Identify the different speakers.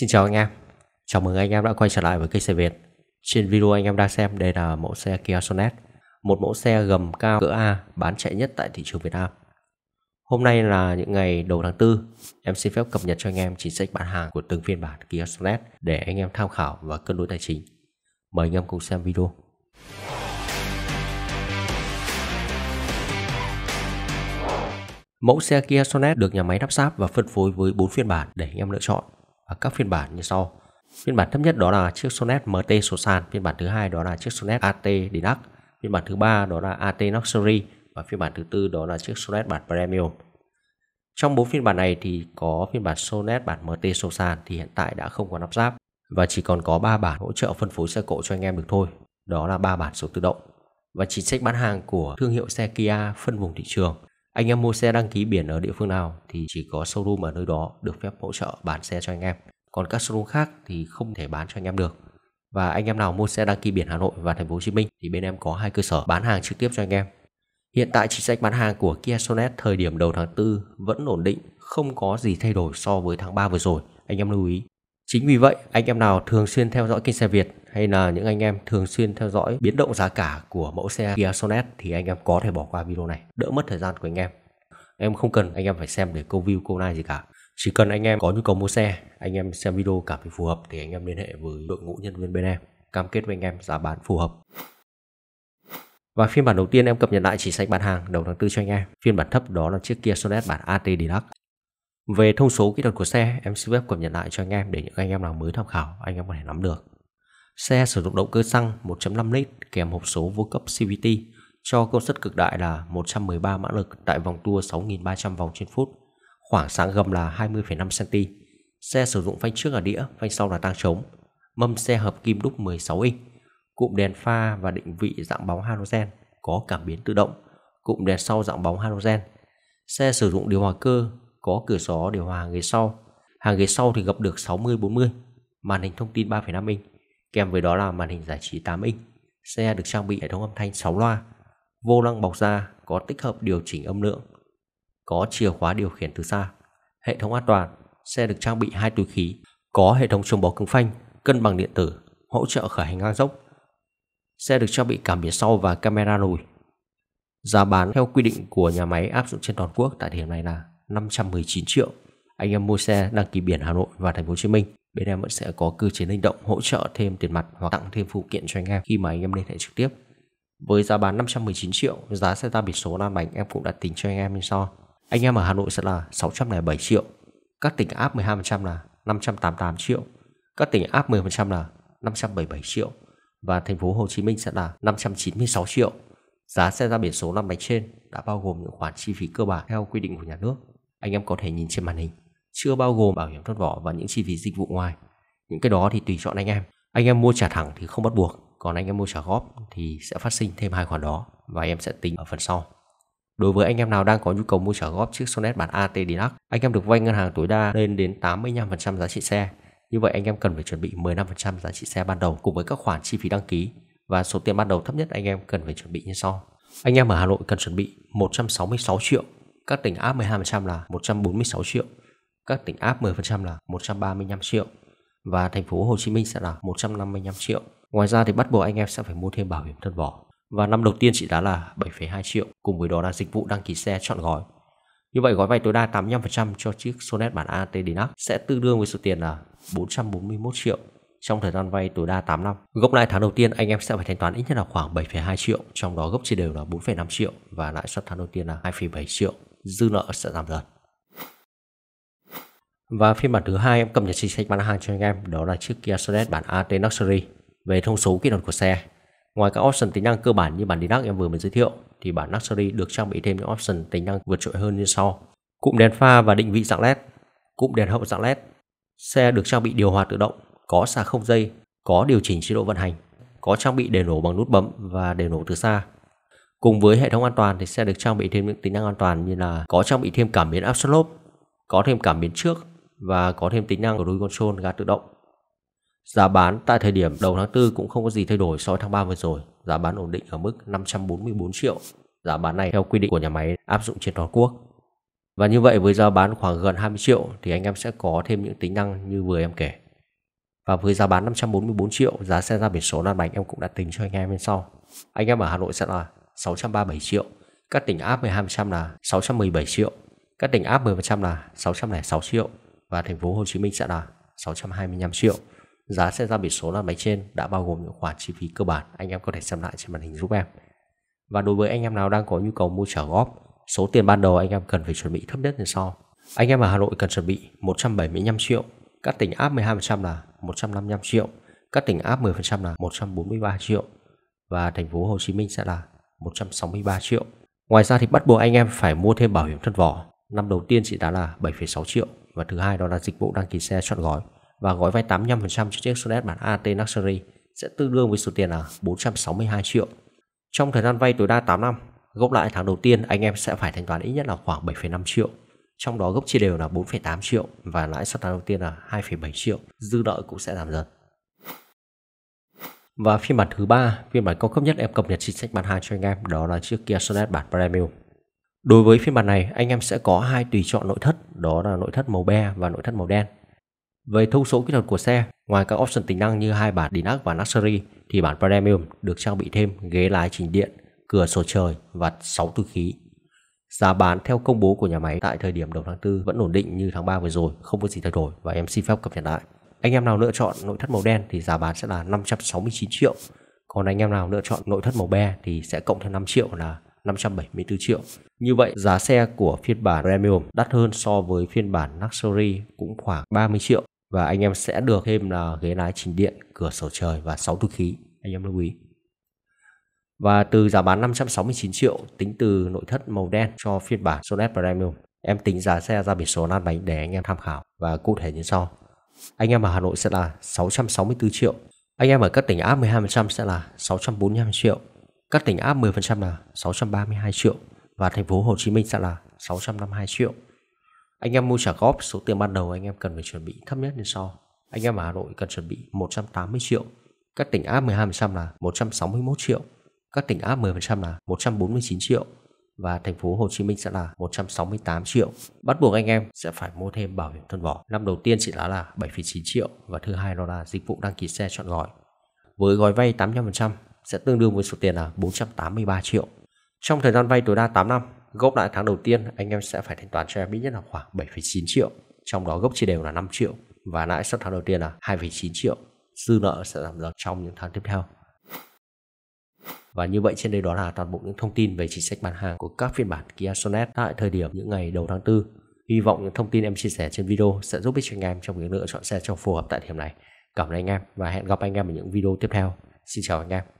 Speaker 1: Xin chào anh em Chào mừng anh em đã quay trở lại với kênh xe Việt Trên video anh em đang xem đây là mẫu xe Kia Sonet Một mẫu xe gầm cao cỡ A bán chạy nhất tại thị trường Việt Nam Hôm nay là những ngày đầu tháng 4 Em xin phép cập nhật cho anh em chính sách bán hàng của từng phiên bản Kia Sonet Để anh em tham khảo và cân đối tài chính Mời anh em cùng xem video Mẫu xe Kia Sonet được nhà máy lắp ráp và phân phối với 4 phiên bản để anh em lựa chọn ở các phiên bản như sau. Phiên bản thấp nhất đó là chiếc Sonet MT số sàn, phiên bản thứ hai đó là chiếc Sonet AT Deluxe, phiên bản thứ ba đó là AT Luxury và phiên bản thứ tư đó là chiếc Sonet bản Premium. Trong bốn phiên bản này thì có phiên bản Sonet bản MT số sàn thì hiện tại đã không có lắp ráp và chỉ còn có 3 bản hỗ trợ phân phối xe cộ cho anh em được thôi. Đó là 3 bản số tự động. Và chính sách bán hàng của thương hiệu xe Kia phân vùng thị trường anh em mua xe đăng ký biển ở địa phương nào thì chỉ có showroom ở nơi đó được phép hỗ trợ bán xe cho anh em còn các showroom khác thì không thể bán cho anh em được và anh em nào mua xe đăng ký biển Hà Nội và Thành phố Hồ Chí Minh thì bên em có hai cơ sở bán hàng trực tiếp cho anh em. Hiện tại chính sách bán hàng của Kia Sonet thời điểm đầu tháng 4 vẫn ổn định, không có gì thay đổi so với tháng 3 vừa rồi, anh em lưu ý. Chính vì vậy, anh em nào thường xuyên theo dõi kênh xe Việt hay là những anh em thường xuyên theo dõi biến động giá cả của mẫu xe Kia Sonet thì anh em có thể bỏ qua video này, đỡ mất thời gian của anh em. Em không cần anh em phải xem để câu view câu like gì cả. Chỉ cần anh em có nhu cầu mua xe, anh em xem video cảm thấy phù hợp thì anh em liên hệ với đội ngũ nhân viên bên em, cam kết với anh em giá bán phù hợp. Và phiên bản đầu tiên em cập nhật lại chỉ sách bán hàng đầu tháng 4 cho anh em. Phiên bản thấp đó là chiếc Kia Sonet bản AT Deluxe. Về thông số kỹ thuật của xe, em xin phép cập nhật lại cho anh em để những anh em nào mới tham khảo anh em có thể nắm được. Xe sử dụng động cơ xăng 1.5 lít kèm hộp số vô cấp CVT cho công suất cực đại là 113 mã lực tại vòng tua 6.300 vòng trên phút, khoảng sáng gầm là 20,5 cm. Xe sử dụng phanh trước là đĩa, phanh sau là tang trống. Mâm xe hợp kim đúc 16 inch, cụm đèn pha và định vị dạng bóng halogen có cảm biến tự động, cụm đèn sau dạng bóng halogen. Xe sử dụng điều hòa cơ, có cửa gió điều hòa ghế sau. Hàng ghế sau thì gập được 60-40, màn hình thông tin 3,5 inch kèm với đó là màn hình giải trí 8 inch. Xe được trang bị hệ thống âm thanh 6 loa, vô lăng bọc da có tích hợp điều chỉnh âm lượng, có chìa khóa điều khiển từ xa. Hệ thống an toàn, xe được trang bị hai túi khí, có hệ thống chống bó cứng phanh, cân bằng điện tử, hỗ trợ khởi hành ngang dốc. Xe được trang bị cảm biến sau và camera lùi. Giá bán theo quy định của nhà máy áp dụng trên toàn quốc tại thời điểm này là 519 triệu. Anh em mua xe đăng ký biển Hà Nội và Thành phố Hồ Chí Minh bên em vẫn sẽ có cơ chế linh động hỗ trợ thêm tiền mặt hoặc tặng thêm phụ kiện cho anh em khi mà anh em liên hệ trực tiếp. Với giá bán 519 triệu, giá xe ta biển số Lan Bánh em cũng đã tính cho anh em như sau. Anh em ở Hà Nội sẽ là 607 triệu, các tỉnh áp 12% là 588 triệu, các tỉnh áp 10% là 577 triệu và thành phố Hồ Chí Minh sẽ là 596 triệu. Giá xe ra biển số năm bánh trên đã bao gồm những khoản chi phí cơ bản theo quy định của nhà nước. Anh em có thể nhìn trên màn hình chưa bao gồm bảo hiểm thoát vỏ và những chi phí dịch vụ ngoài những cái đó thì tùy chọn anh em anh em mua trả thẳng thì không bắt buộc còn anh em mua trả góp thì sẽ phát sinh thêm hai khoản đó và em sẽ tính ở phần sau Đối với anh em nào đang có nhu cầu mua trả góp chiếc Sonet bản AT Deluxe, anh em được vay ngân hàng tối đa lên đến 85% giá trị xe. Như vậy anh em cần phải chuẩn bị 15% giá trị xe ban đầu cùng với các khoản chi phí đăng ký và số tiền ban đầu thấp nhất anh em cần phải chuẩn bị như sau. Anh em ở Hà Nội cần chuẩn bị 166 triệu, các tỉnh áp 12% là 146 triệu, các tỉnh áp 10% là 135 triệu và thành phố Hồ Chí Minh sẽ là 155 triệu. Ngoài ra thì bắt buộc anh em sẽ phải mua thêm bảo hiểm thân vỏ. Và năm đầu tiên trị giá là 7,2 triệu, cùng với đó là dịch vụ đăng ký xe chọn gói. Như vậy gói vay tối đa 85% cho chiếc Sonet bản AT Dinac sẽ tương đương với số tiền là 441 triệu trong thời gian vay tối đa 8 năm. Gốc lãi tháng đầu tiên anh em sẽ phải thanh toán ít nhất là khoảng 7,2 triệu, trong đó gốc chia đều là 4,5 triệu và lãi suất tháng đầu tiên là 2,7 triệu. Dư nợ sẽ giảm dần. Và phiên bản thứ hai em cập nhật chính sách bán hàng cho anh em đó là chiếc Kia sorento bản AT Luxury về thông số kỹ thuật của xe. Ngoài các option tính năng cơ bản như bản Dinac em vừa mới giới thiệu thì bản Luxury được trang bị thêm những option tính năng vượt trội hơn như sau. Cụm đèn pha và định vị dạng LED, cụm đèn hậu dạng LED. Xe được trang bị điều hòa tự động, có sạc không dây, có điều chỉnh chế độ vận hành, có trang bị đèn nổ bằng nút bấm và đèn nổ từ xa. Cùng với hệ thống an toàn thì xe được trang bị thêm những tính năng an toàn như là có trang bị thêm cảm biến áp suất có thêm cảm biến trước, và có thêm tính năng của đuôi console ga tự động. Giá bán tại thời điểm đầu tháng 4 cũng không có gì thay đổi so với tháng 3 vừa rồi, giá bán ổn định ở mức 544 triệu. Giá bán này theo quy định của nhà máy áp dụng trên toàn quốc. Và như vậy với giá bán khoảng gần 20 triệu thì anh em sẽ có thêm những tính năng như vừa em kể. Và với giá bán 544 triệu, giá xe ra biển số lan bánh em cũng đã tính cho anh em bên sau. Anh em ở Hà Nội sẽ là 637 triệu, các tỉnh áp 12% là 617 triệu, các tỉnh áp 10% là 606 triệu và thành phố Hồ Chí Minh sẽ là 625 triệu. Giá sẽ ra biển số là máy trên đã bao gồm những khoản chi phí cơ bản anh em có thể xem lại trên màn hình giúp em. Và đối với anh em nào đang có nhu cầu mua trả góp, số tiền ban đầu anh em cần phải chuẩn bị thấp nhất như sau. Anh em ở Hà Nội cần chuẩn bị 175 triệu, các tỉnh áp 12% là 155 triệu, các tỉnh áp 10% là 143 triệu và thành phố Hồ Chí Minh sẽ là 163 triệu. Ngoài ra thì bắt buộc anh em phải mua thêm bảo hiểm thân vỏ. Năm đầu tiên trị giá là 7,6 triệu, và thứ hai đó là dịch vụ đăng ký xe chọn gói và gói vay 85% cho chiếc Sonet bản AT Luxury sẽ tương đương với số tiền là 462 triệu. Trong thời gian vay tối đa 8 năm, gốc lãi tháng đầu tiên anh em sẽ phải thanh toán ít nhất là khoảng 7,5 triệu. Trong đó gốc chia đều là 4,8 triệu và lãi suất tháng đầu tiên là 2,7 triệu, dư nợ cũng sẽ giảm dần. Và phiên bản thứ ba, phiên bản cao cấp nhất em cập nhật chính sách bán hàng cho anh em đó là chiếc Kia Sonet bản Premium Đối với phiên bản này, anh em sẽ có hai tùy chọn nội thất, đó là nội thất màu be và nội thất màu đen. Về thông số kỹ thuật của xe, ngoài các option tính năng như hai bản Dinac và Luxury thì bản Premium được trang bị thêm ghế lái chỉnh điện, cửa sổ trời và 6 túi khí. Giá bán theo công bố của nhà máy tại thời điểm đầu tháng 4 vẫn ổn định như tháng 3 vừa rồi, không có gì thay đổi và em xin phép cập nhật lại. Anh em nào lựa chọn nội thất màu đen thì giá bán sẽ là 569 triệu. Còn anh em nào lựa chọn nội thất màu be thì sẽ cộng thêm 5 triệu là 574 triệu. Như vậy, giá xe của phiên bản Premium đắt hơn so với phiên bản Luxury cũng khoảng 30 triệu và anh em sẽ được thêm là ghế lái chỉnh điện, cửa sổ trời và 6 túi khí. Anh em lưu ý. Và từ giá bán 569 triệu tính từ nội thất màu đen cho phiên bản Sonet Premium, em tính giá xe ra biển số lăn bánh để anh em tham khảo và cụ thể như sau. Anh em ở Hà Nội sẽ là 664 triệu, anh em ở các tỉnh áp 12% sẽ là 645 triệu, các tỉnh áp 10% là 632 triệu và thành phố Hồ Chí Minh sẽ là 652 triệu. Anh em mua trả góp số tiền ban đầu anh em cần phải chuẩn bị thấp nhất như sau. Anh em ở Hà Nội cần chuẩn bị 180 triệu. Các tỉnh áp 12% là 161 triệu. Các tỉnh áp 10% là 149 triệu và thành phố Hồ Chí Minh sẽ là 168 triệu. Bắt buộc anh em sẽ phải mua thêm bảo hiểm thân vỏ. Năm đầu tiên chỉ là là 7,9 triệu và thứ hai đó là dịch vụ đăng ký xe chọn gói. Với gói vay 85%, sẽ tương đương với số tiền là 483 triệu. Trong thời gian vay tối đa 8 năm, gốc lãi tháng đầu tiên anh em sẽ phải thanh toán cho em ít nhất là khoảng 7,9 triệu, trong đó gốc chia đều là 5 triệu và lãi suất tháng đầu tiên là 2,9 triệu. Dư nợ sẽ giảm dần trong những tháng tiếp theo. Và như vậy trên đây đó là toàn bộ những thông tin về chính sách bán hàng của các phiên bản Kia Sonet tại thời điểm những ngày đầu tháng 4. Hy vọng những thông tin em chia sẻ trên video sẽ giúp ích cho anh em trong việc lựa chọn xe cho phù hợp tại thời điểm này. Cảm ơn anh em và hẹn gặp anh em ở những video tiếp theo. Xin chào anh em.